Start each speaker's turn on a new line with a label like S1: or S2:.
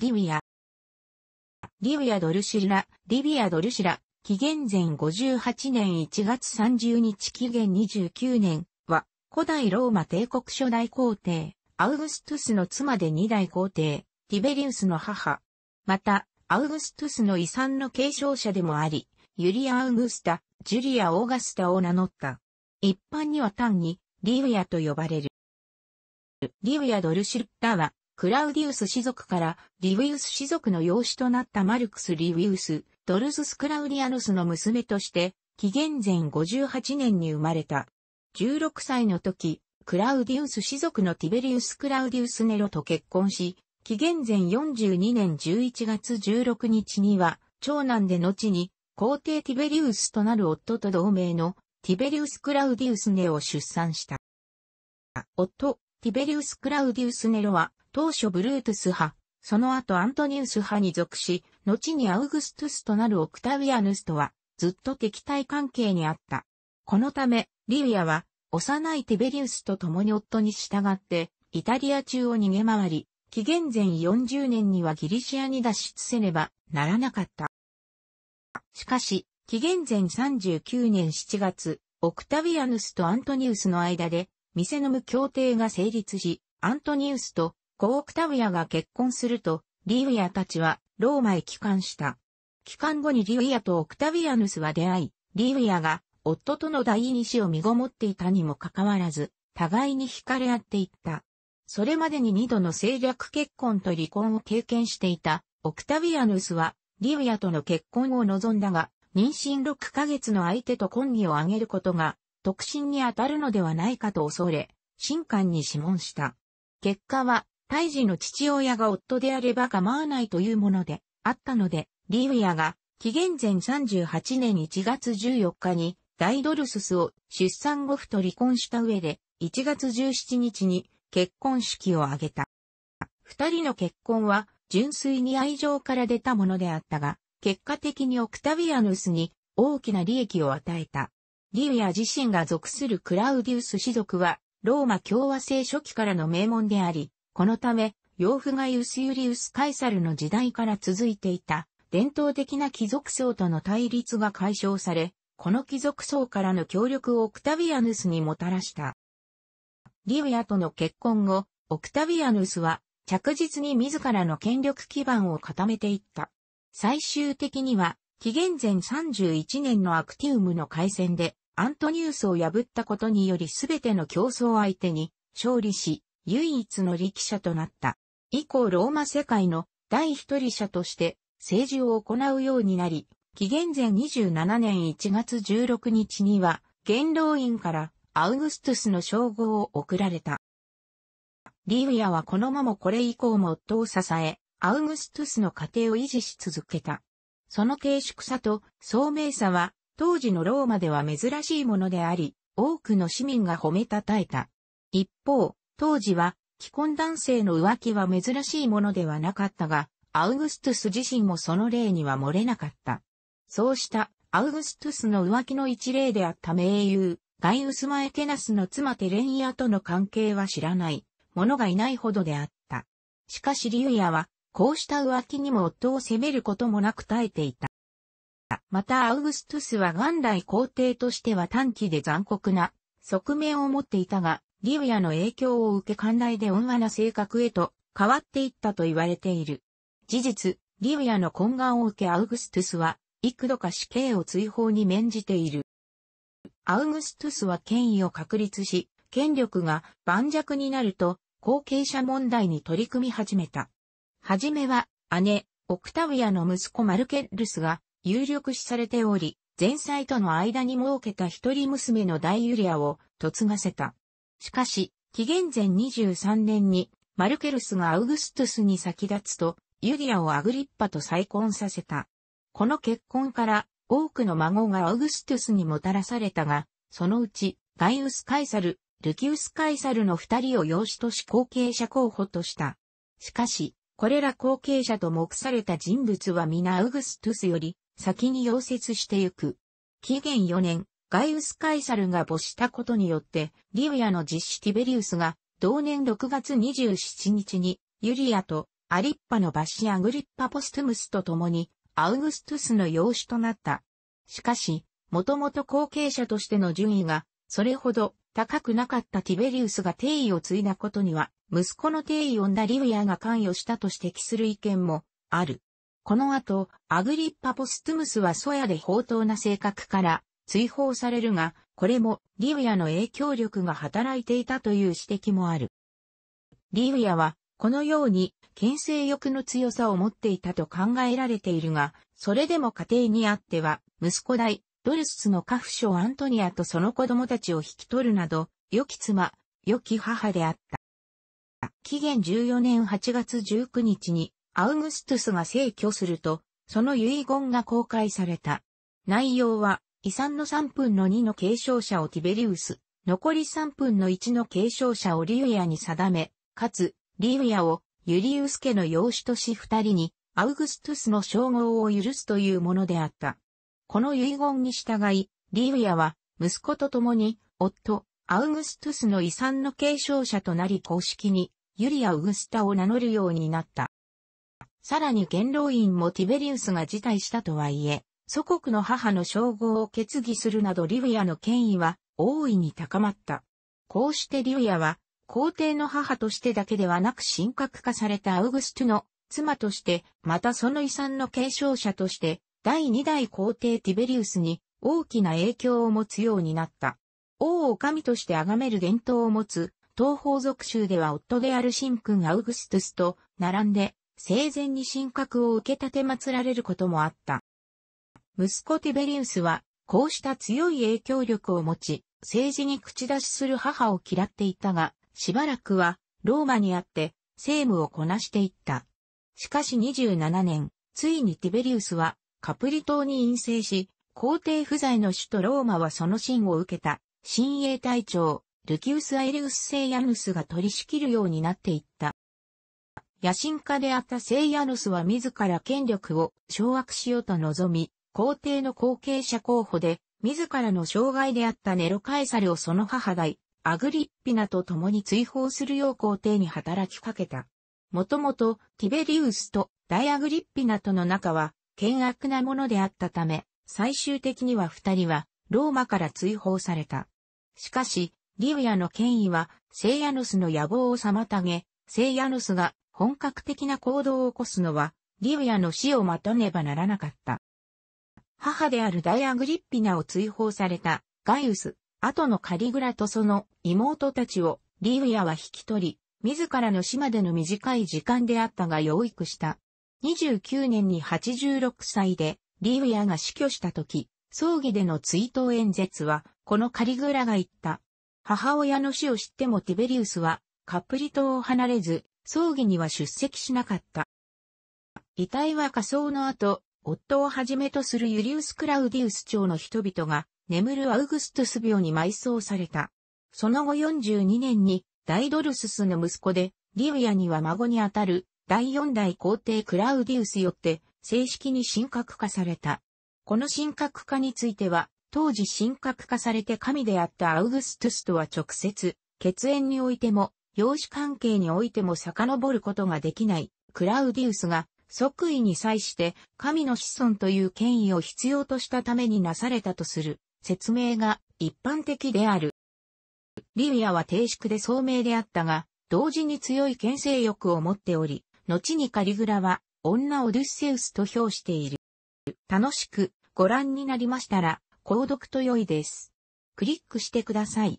S1: リビア。リビアドルシラ、リビアドルシラ、紀元前58年1月30日紀元29年は、古代ローマ帝国初代皇帝、アウグストゥスの妻で二代皇帝、ティベリウスの母。また、アウグストゥスの遺産の継承者でもあり、ユリア・アウグスタ、ジュリア・オーガスタを名乗った。一般には単に、リウヤと呼ばれる。リウヤ・ドルシッタは、クラウディウス氏族からリウィウス氏族の養子となったマルクス・リウィウス、ドルズス・クラウディアヌスの娘として、紀元前58年に生まれた。16歳の時、クラウディウス氏族のティベリウス・クラウディウス・ネロと結婚し、紀元前42年11月16日には、長男で後に、皇帝ティベリウスとなる夫と同盟のティベリウス・クラウディウス・ネロを出産した。夫、ティベリウス・クラウディウス・ネロは、当初ブルートゥス派、その後アントニウス派に属し、後にアウグストゥスとなるオクタヴィアヌスとは、ずっと敵対関係にあった。このため、リウヤは、幼いテベリウスと共に夫に従って、イタリア中を逃げ回り、紀元前40年にはギリシアに脱出せねばならなかった。しかし、紀元前39年7月、オクタヴィアヌスとアントニウスの間で、店の無協定が成立し、アントニウスとコオクタウヤが結婚すると、リウヤたちはローマへ帰還した。帰還後にリウヤとオクタビアヌスは出会い、リウヤが夫との第二子を身ごもっていたにもかかわらず、互いに惹かれ合っていった。それまでに二度の政略結婚と離婚を経験していた、オクタビアヌスは、リウヤとの結婚を望んだが、妊娠6ヶ月の相手と婚儀を挙げることが、特進に当たるのではないかと恐れ、神官に諮問した。結果は、胎児の父親が夫であれば構わないというものであったので、リウィアが紀元前38年1月14日にダイドルススを出産後ふと離婚した上で1月17日に結婚式を挙げた。二人の結婚は純粋に愛情から出たものであったが、結果的にオクタビアヌスに大きな利益を与えた。リウィア自身が属するクラウディウス氏族はローマ共和制初期からの名門であり、このため、洋服がユスユリウス・カイサルの時代から続いていた、伝統的な貴族層との対立が解消され、この貴族層からの協力をオクタビアヌスにもたらした。リウヤとの結婚後、オクタビアヌスは着実に自らの権力基盤を固めていった。最終的には、紀元前31年のアクティウムの開戦で、アントニウスを破ったことにより全ての競争相手に勝利し、唯一の力者となった。以降ローマ世界の第一人者として政治を行うようになり、紀元前27年1月16日には、元老院からアウグストゥスの称号を贈られた。リウヤはこのままこれ以降も夫を支え、アウグストゥスの家庭を維持し続けた。その低粛さと聡明さは、当時のローマでは珍しいものであり、多くの市民が褒めたたえた。一方、当時は、既婚男性の浮気は珍しいものではなかったが、アウグストゥス自身もその例には漏れなかった。そうしたアウグストゥスの浮気の一例であった名優、ガイウスマエケナスの妻テレンヤとの関係は知らない者がいないほどであった。しかしリュウヤは、こうした浮気にも夫を責めることもなく耐えていた。またアウグストゥスは元来皇帝としては短期で残酷な側面を持っていたが、リウヤの影響を受け寛大で温和な性格へと変わっていったと言われている。事実、リウヤの懇願を受けアウグストゥスは幾度か死刑を追放に免じている。アウグストゥスは権威を確立し、権力が盤石になると、後継者問題に取り組み始めた。はじめは、姉、オクタウヤの息子マルケッルスが有力視されており、前妻との間に設けた一人娘の大ユリアを嫁がせた。しかし、紀元前23年にマルケルスがアウグストゥスに先立つと、ユリアをアグリッパと再婚させた。この結婚から多くの孫がアウグストゥスにもたらされたが、そのうちガイウス・カイサル、ルキウス・カイサルの二人を養子とし後継者候補とした。しかし、これら後継者と目された人物は皆アウグストゥスより先に溶接してゆく。紀元4年、ガイウス・カイサルが没したことによって、リウヤの実施ティベリウスが、同年6月27日に、ユリアとアリッパの罰シアグリッパ・ポストムスと共に、アウグストゥスの養子となった。しかし、もともと後継者としての順位が、それほど高くなかったティベリウスが定位を継いだことには、息子の定位をだリウヤが関与したと指摘する意見もある。この後、アグリッパ・ポストゥムスはソヤで宝刀な性格から、追放されるが、これもリウヤの影響力が働いていたという指摘もある。リウヤは、このように、牽制欲の強さを持っていたと考えられているが、それでも家庭にあっては、息子代、ドルスの家父将アントニアとその子供たちを引き取るなど、良き妻、良き母であった。紀元14年8月19日に、アウグストゥスが逝去すると、その遺言が公開された。内容は、遺産の3分の2の継承者をティベリウス、残り3分の1の継承者をリウヤに定め、かつ、リウヤをユリウス家の養子とし二人に、アウグストゥスの称号を許すというものであった。この遺言に従い、リウヤは、息子と共に、夫、アウグストゥスの遺産の継承者となり公式に、ユリア・ウグスタを名乗るようになった。さらに元老院もティベリウスが辞退したとはいえ、祖国の母の称号を決議するなどリュイアの権威は大いに高まった。こうしてリュイアは皇帝の母としてだけではなく神格化されたアウグストゥの妻として、またその遺産の継承者として、第2代皇帝ティベリウスに大きな影響を持つようになった。王を神として崇める伝統を持つ、東方族州では夫である神君アウグストゥスと並んで、生前に神格を受け立て祀られることもあった。息子ティベリウスは、こうした強い影響力を持ち、政治に口出しする母を嫌っていたが、しばらくは、ローマにあって、政務をこなしていった。しかし27年、ついにティベリウスは、カプリ島に陰性し、皇帝不在の首都ローマはその信を受けた、新鋭隊長、ルキウス・アイリウス・セイヤヌスが取り仕切るようになっていった。野心家であったセイヤヌスは自ら権力を掌握しようと望み、皇帝の後継者候補で、自らの障害であったネロカエサルをその母代、アグリッピナと共に追放するよう皇帝に働きかけた。もともと、ティベリウスとダイアグリッピナとの仲は、険悪なものであったため、最終的には二人は、ローマから追放された。しかし、リウヤの権威は、セイヤノスの野望を妨げ、セイヤノスが本格的な行動を起こすのは、リウヤの死を待たねばならなかった。母であるダイアグリッピナを追放されたガイウス、後のカリグラとその妹たちをリウヤは引き取り、自らの死までの短い時間であったが養育した。29年に86歳でリウヤが死去した時、葬儀での追悼演説は、このカリグラが言った。母親の死を知ってもティベリウスは、カプリ島を離れず、葬儀には出席しなかった。遺体は火葬の後、夫をはじめとするユリウス・クラウディウス朝の人々が、眠るアウグストゥス病に埋葬された。その後42年に、ダイドルススの息子で、リウヤには孫にあたる、第四代皇帝クラウディウスよって、正式に神格化された。この神格化については、当時神格化されて神であったアウグストゥスとは直接、血縁においても、養子関係においても遡ることができない、クラウディウスが即位に際して神の子孫という権威を必要としたためになされたとする説明が一般的である。リビアは低粛で聡明であったが、同時に強い牽制欲を持っており、後にカリグラは女オデュッセウスと評している。楽しくご覧になりましたら、購読と良いです。クリックしてください。